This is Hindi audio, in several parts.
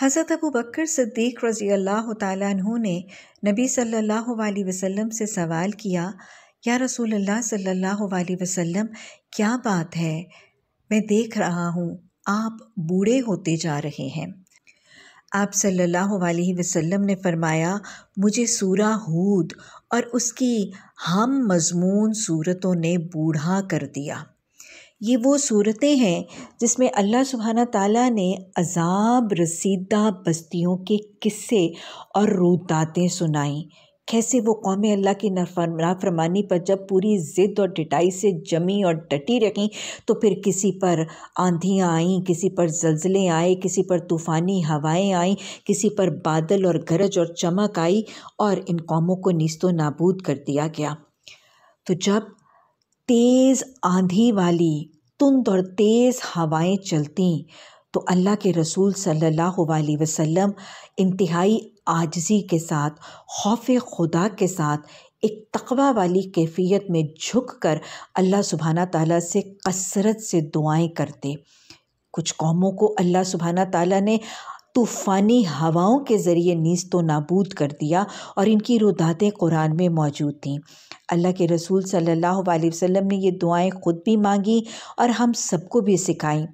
हज़रत अबू बकर सद्दीक रज़ी अल्लाह तु ने नबी सल्लल्लाहु अलैहि वसल्लम से सवाल किया या रसूल अल्लाह सल्लल्लाहु अलैहि वसल्लम क्या बात है मैं देख रहा हूँ आप बूढ़े होते जा रहे हैं आप सल्लल्लाहु अलैहि वसल्लम ने फरमाया मुझे सूरा हूद और उसकी हम मजमून सूरतों ने बूढ़ा कर दिया ये वो सूरतें हैं जिसमें अल्लाह सुबहाना ताला ने अजाब रसीदा बस्तियों के किस्से और रोदातें सुनाई कैसे वो कौमें अल्लाह की नाफरमानी पर जब पूरी ज़िद और डिटाई से जमी और डटी रहीं तो फिर किसी पर आंधियाँ आईं किसी पर जल्जले आए किसी पर तूफ़ानी हवाएं आईं किसी पर बादल और गरज और चमक आई और इन कौमों को नीस्तो नाबूद कर दिया गया तो जब तेज़ आंधी वाली तुंद और तेज़ हवाएं चलती तो अल्लाह के रसूल सल्लल्लाहु अलैहि वसल्लम इंतहाई आजजी के साथ खौफ खुदा के साथ एक तकवा वाली कैफियत में झुक कर अल्लाह सुबहाना ताला से कसरत से दुआएं करते कुछ कौमों को अल्लाह सुबहाना ताला ने तूफ़ानी हवाओं के ज़रिए नीस्त नाबूद कर दिया और इनकी रुदातें कुरान में मौजूद थीं अल्लाह के रसूल सल्लल्लाहु अलैहि वसल्लम ने ये दुआएं ख़ुद भी मांगी और हम सबको भी सिखाई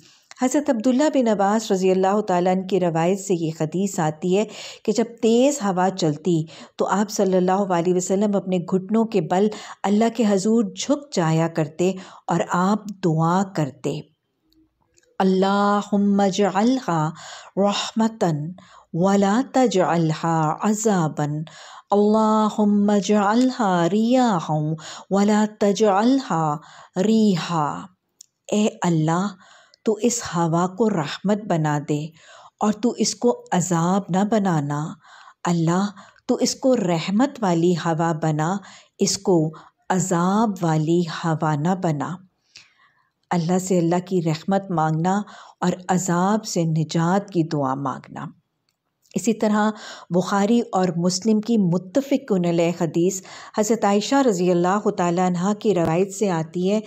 हज़रत अब्दुल्ला बिन अब्बास रज़ी अल्लाह तालन की रवायत से ये हदीस आती है कि जब तेज़ हवा चलती तो आप सल्लल्लाहु अलैहि वसल्लम अपने घुटनों के बल अल्लाह के हजूर झुक जाया करते और आप दुआ करते अल्लाह रहमतन वला तजअल्हा अजाबन अल्लाहुम्म जअलहा रियाहम वला तजअलहा रीहा ए अल्लाह तो इस हवा को रहमत बना दे और तू इसको अजाब ना बनाना अल्लाह तो इसको रहमत वाली हवा बना इसको अजाब वाली हवा ना बना अल्लाह से अल्लाह की रहमत मांगना और अजाब से निजात की दुआ मांगना इसी तरह बुखारी और मुस्लिम की कन हदीस हज़रत आयशा रज़ी अल्लाह तह की रवायत से आती है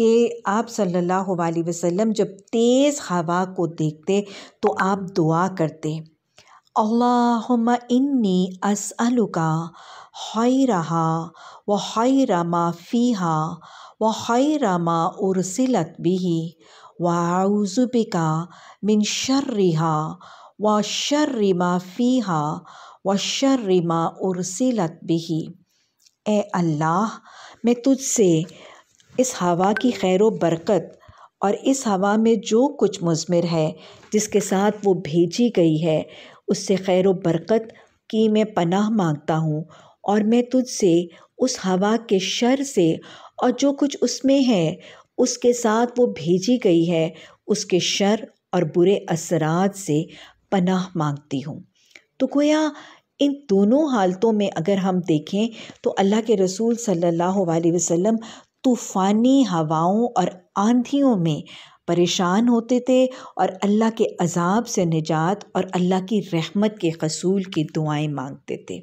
कि आप सल्लल्लाहु अलैहि वसल्लम जब तेज़ हवा को देखते तो आप दुआ करते अल्लाहुम्मा इन्नी असअलुका रहा व हैरा फ़ीहा व हई मा उर्सिलत ही वाउज़ुबिका मिन शर्रिहा व शर्र मा फ़ीहा व शर्र उर्सी लत बिही ए अल्लाह मैं तुझसे इस हवा की खैर बरकत और इस हवा में जो कुछ मज़मर है जिसके साथ वो भेजी गई है उससे खैर बरकत की मैं पनाह मांगता हूँ और मैं तुझसे उस हवा के शर से और जो कुछ उसमें है उसके साथ वो भेजी गई है उसके शर और बुरे असरात से पनाह मांगती हूँ तो गोया इन दोनों हालतों में अगर हम देखें तो अल्लाह के रसूल सल्लल्लाहु अलैहि वसल्लम तूफ़ानी हवाओं और आंधियों में परेशान होते थे और अल्लाह के अजाब से निजात और अल्लाह की रहमत के कसूल की दुआएं मांगते थे